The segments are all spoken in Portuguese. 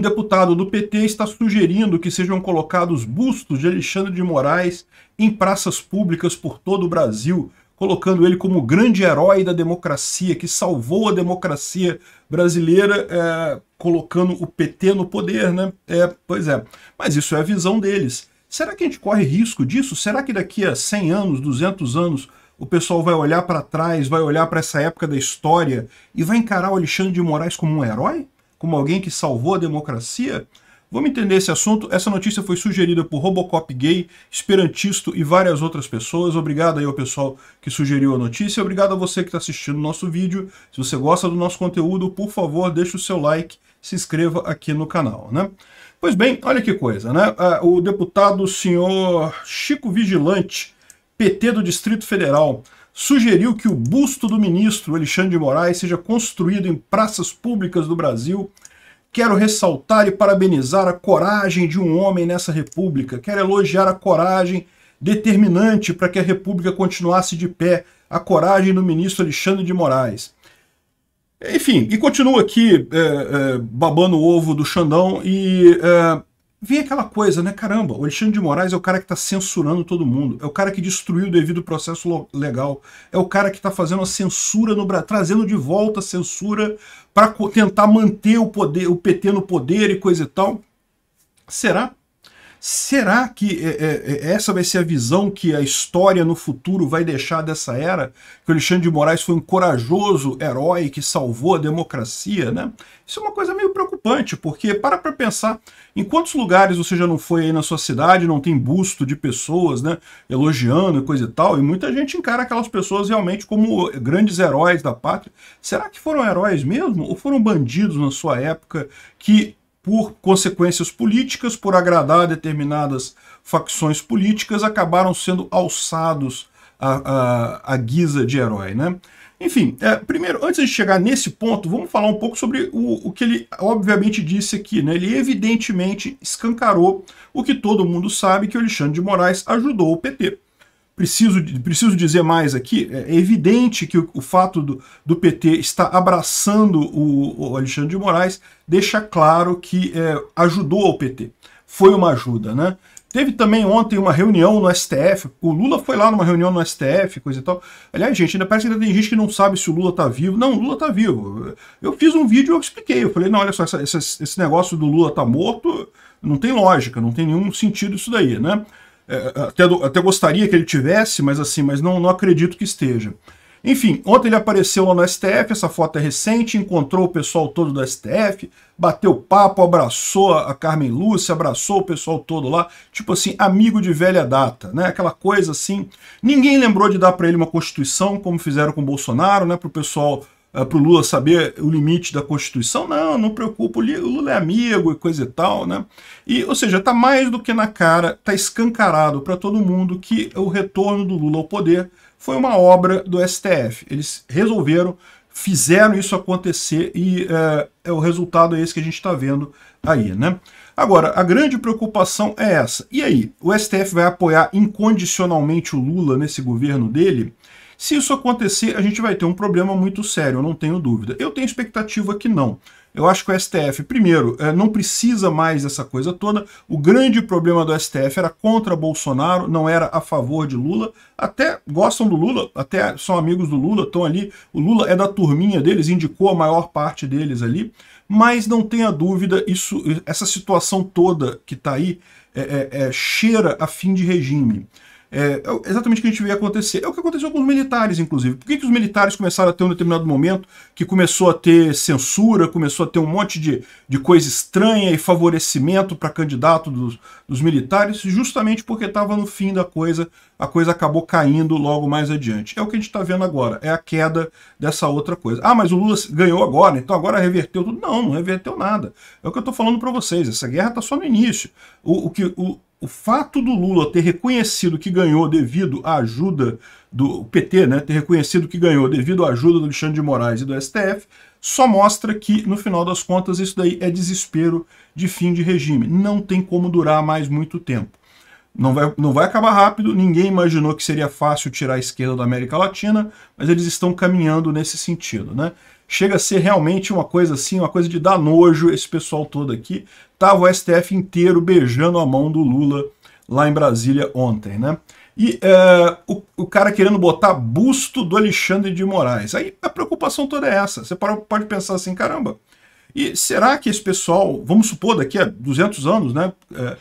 um deputado do PT está sugerindo que sejam colocados bustos de Alexandre de Moraes em praças públicas por todo o Brasil, colocando ele como grande herói da democracia, que salvou a democracia brasileira, é, colocando o PT no poder, né? É, pois é. Mas isso é a visão deles. Será que a gente corre risco disso? Será que daqui a 100 anos, 200 anos, o pessoal vai olhar para trás, vai olhar para essa época da história e vai encarar o Alexandre de Moraes como um herói? como alguém que salvou a democracia? Vamos entender esse assunto. Essa notícia foi sugerida por Robocop Gay, Esperantisto e várias outras pessoas. Obrigado aí ao pessoal que sugeriu a notícia. Obrigado a você que está assistindo o nosso vídeo. Se você gosta do nosso conteúdo, por favor, deixe o seu like, se inscreva aqui no canal, né? Pois bem, olha que coisa, né? Ah, o deputado senhor Chico Vigilante, PT do Distrito Federal, sugeriu que o busto do ministro Alexandre de Moraes seja construído em praças públicas do Brasil. Quero ressaltar e parabenizar a coragem de um homem nessa república. Quero elogiar a coragem determinante para que a república continuasse de pé, a coragem do ministro Alexandre de Moraes. Enfim, e continua aqui é, é, babando o ovo do Xandão e é, vem aquela coisa, né? Caramba, o Alexandre de Moraes é o cara que está censurando todo mundo, é o cara que destruiu o devido processo legal, é o cara que está fazendo a censura no Brasil, trazendo de volta a censura para tentar manter o poder, o PT no poder e coisa e tal. Será? Será que é, é, é, essa vai ser a visão que a história no futuro vai deixar dessa era? Que o Alexandre de Moraes foi um corajoso herói que salvou a democracia, né? Isso é uma coisa meio preocupante, porque para para pensar em quantos lugares você já não foi aí na sua cidade, não tem busto de pessoas, né? Elogiando e coisa e tal, e muita gente encara aquelas pessoas realmente como grandes heróis da pátria. Será que foram heróis mesmo? Ou foram bandidos na sua época que por consequências políticas, por agradar determinadas facções políticas, acabaram sendo alçados à, à, à guisa de herói. Né? Enfim, é, primeiro, antes de chegar nesse ponto, vamos falar um pouco sobre o, o que ele obviamente disse aqui. Né? Ele evidentemente escancarou o que todo mundo sabe, que o Alexandre de Moraes ajudou o PT preciso, preciso dizer mais aqui, é, é evidente que o, o fato do, do, PT estar abraçando o, o, Alexandre de Moraes deixa claro que é, ajudou ao PT. Foi uma ajuda, né? Teve também ontem uma reunião no STF, o Lula foi lá numa reunião no STF, coisa e tal. Aliás, gente, ainda parece que ainda tem gente que não sabe se o Lula tá vivo. Não, o Lula tá vivo. Eu fiz um vídeo, eu expliquei, eu falei, não, olha só, essa, esse, esse negócio do Lula tá morto, não tem lógica, não tem nenhum sentido isso daí, né? É, até, até gostaria que ele tivesse, mas assim, mas não, não acredito que esteja. Enfim, ontem ele apareceu lá no STF, essa foto é recente, encontrou o pessoal todo do STF, bateu papo, abraçou a Carmen Lúcia, abraçou o pessoal todo lá, tipo assim, amigo de velha data, né? Aquela coisa assim. Ninguém lembrou de dar para ele uma constituição, como fizeram com o Bolsonaro, né, para o pessoal ah, para o Lula saber o limite da Constituição. Não, não preocupa, o Lula é amigo e coisa e tal, né? E, ou seja, está mais do que na cara, está escancarado para todo mundo que o retorno do Lula ao poder foi uma obra do STF. Eles resolveram, fizeram isso acontecer e eh, é o resultado é esse que a gente está vendo aí, né? Agora, a grande preocupação é essa. E aí, o STF vai apoiar incondicionalmente o Lula nesse governo dele? Se isso acontecer, a gente vai ter um problema muito sério, eu não tenho dúvida. Eu tenho expectativa que não. Eu acho que o STF, primeiro, é, não precisa mais dessa coisa toda. O grande problema do STF era contra Bolsonaro, não era a favor de Lula. Até gostam do Lula, até são amigos do Lula, estão ali. O Lula é da turminha deles, indicou a maior parte deles ali. Mas não tenha dúvida, isso, essa situação toda que está aí é, é, é, cheira a fim de regime. É, é exatamente o que a gente vê acontecer. É o que aconteceu com os militares, inclusive. Por que, que os militares começaram a ter um determinado momento que começou a ter censura, começou a ter um monte de, de coisa estranha e favorecimento para candidato dos, dos militares? Justamente porque estava no fim da coisa, a coisa acabou caindo logo mais adiante. É o que a gente está vendo agora, é a queda dessa outra coisa. Ah, mas o Lula ganhou agora, então agora reverteu tudo. Não, não reverteu nada. É o que eu estou falando para vocês, essa guerra está só no início. O, o que... O, o fato do Lula ter reconhecido que ganhou devido à ajuda do PT, né, ter reconhecido que ganhou devido à ajuda do Alexandre de Moraes e do STF, só mostra que, no final das contas, isso daí é desespero de fim de regime. Não tem como durar mais muito tempo. Não vai, não vai acabar rápido, ninguém imaginou que seria fácil tirar a esquerda da América Latina, mas eles estão caminhando nesse sentido. Né? Chega a ser realmente uma coisa assim, uma coisa de dar nojo esse pessoal todo aqui. Tava o STF inteiro beijando a mão do Lula lá em Brasília ontem, né? E é, o, o, cara querendo botar busto do Alexandre de Moraes. Aí a preocupação toda é essa. Você pode, pode pensar assim, caramba, e será que esse pessoal, vamos supor daqui a 200 anos, né? É,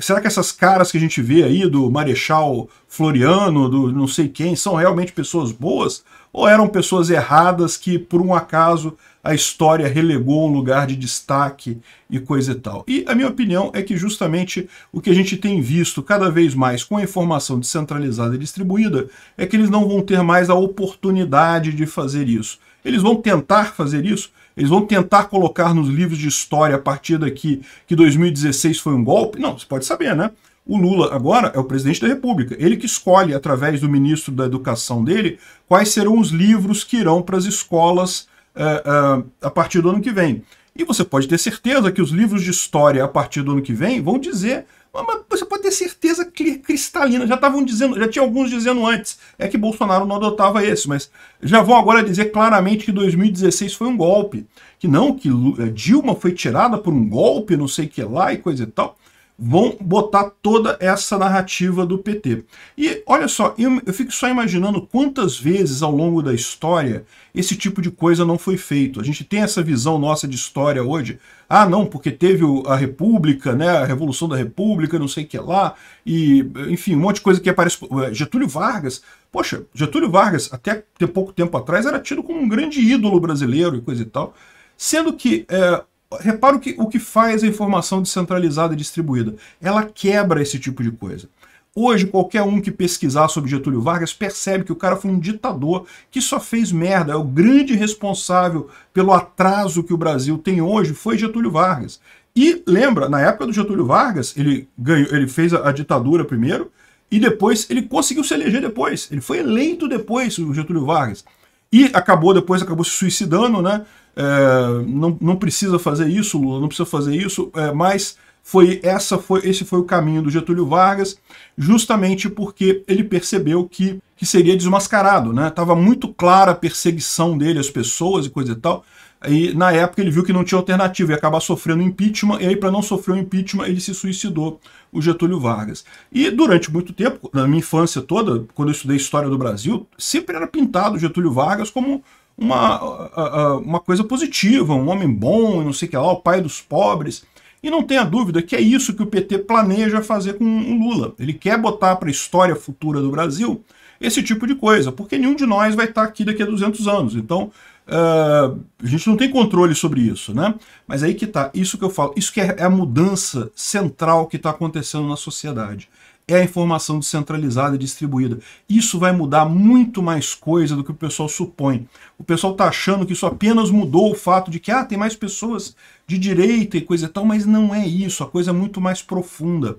Será que essas caras que a gente vê aí do Marechal Floriano, do não sei quem, são realmente pessoas boas? Ou eram pessoas erradas que, por um acaso, a história relegou um lugar de destaque e coisa e tal. E a minha opinião é que justamente o que a gente tem visto cada vez mais com a informação descentralizada e distribuída é que eles não vão ter mais a oportunidade de fazer isso. Eles vão tentar fazer isso, eles vão tentar colocar nos livros de história a partir daqui que 2016 foi um golpe? Não, você pode saber, né? O Lula agora é o presidente da República. Ele que escolhe, através do ministro da Educação dele, quais serão os livros que irão para as escolas uh, a partir do ano que vem. E você pode ter certeza que os livros de história a partir do ano que vem vão dizer. Mas você pode ter certeza cristalina. Já estavam dizendo, já tinha alguns dizendo antes. É que Bolsonaro não adotava esse, mas já vão agora dizer claramente que 2016 foi um golpe. Que não, que eh, Dilma foi tirada por um golpe, não sei o que lá e coisa e tal vão botar toda essa narrativa do PT. E olha só, eu, eu, fico só imaginando quantas vezes ao longo da história esse tipo de coisa não foi feito. A gente tem essa visão nossa de história hoje. Ah, não, porque teve a República, né, a Revolução da República, não sei o que lá, e enfim, um monte de coisa que aparece. Eh, Getúlio Vargas, poxa, Getúlio Vargas, até pouco tempo atrás, era tido como um grande ídolo brasileiro e coisa e tal. Sendo que é, repara o que, o que faz a informação descentralizada e distribuída. Ela quebra esse tipo de coisa. Hoje, qualquer um que pesquisar sobre Getúlio Vargas percebe que o cara foi um ditador que só fez merda. É o grande responsável pelo atraso que o Brasil tem hoje foi Getúlio Vargas. E lembra, na época do Getúlio Vargas, ele ganhou, ele fez a, a ditadura primeiro e depois ele conseguiu se eleger depois. Ele foi eleito depois, o Getúlio Vargas. E acabou depois, acabou se suicidando, né? é, não, não precisa fazer isso, Lula, não precisa fazer isso, é, mas foi essa foi esse foi o caminho do Getúlio Vargas, justamente porque ele percebeu que, que seria desmascarado, né? Tava muito clara a perseguição dele às pessoas e coisa e tal. E na época ele viu que não tinha alternativa, ia acabar sofrendo impeachment, e aí para não sofrer o impeachment ele se suicidou, o Getúlio Vargas. E durante muito tempo, na minha infância toda, quando eu estudei História do Brasil, sempre era pintado o Getúlio Vargas como uma, uma coisa positiva, um homem bom, não sei o que lá, o pai dos pobres. E não tenha dúvida que é isso que o PT planeja fazer com o Lula. Ele quer botar para a história futura do Brasil esse tipo de coisa, porque nenhum de nós vai estar aqui daqui a 200 anos. Então, uh, a gente não tem controle sobre isso, né? Mas aí que está isso que eu falo, isso que é, é a mudança central que está acontecendo na sociedade é a informação descentralizada e distribuída. Isso vai mudar muito mais coisa do que o pessoal supõe. O pessoal está achando que isso apenas mudou o fato de que ah, tem mais pessoas de direita e coisa e tal, mas não é isso, a coisa é muito mais profunda.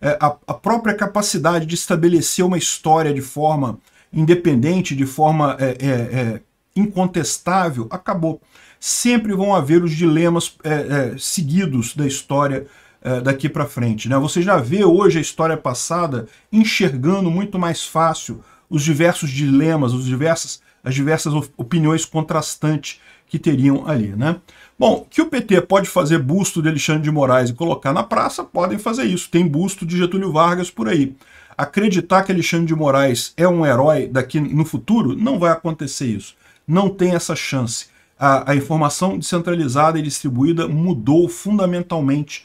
É, a, a própria capacidade de estabelecer uma história de forma independente, de forma é, é, é incontestável, acabou. Sempre vão haver os dilemas é, é, seguidos da história eh, daqui para frente. Né? Você já vê hoje a história passada enxergando muito mais fácil os diversos dilemas, os as diversas opiniões contrastantes que teriam ali. Né? Bom, que o PT pode fazer busto de Alexandre de Moraes e colocar na praça, podem fazer isso. Tem busto de Getúlio Vargas por aí. Acreditar que Alexandre de Moraes é um herói daqui no futuro, não vai acontecer isso. Não tem essa chance. A, a informação descentralizada e distribuída mudou fundamentalmente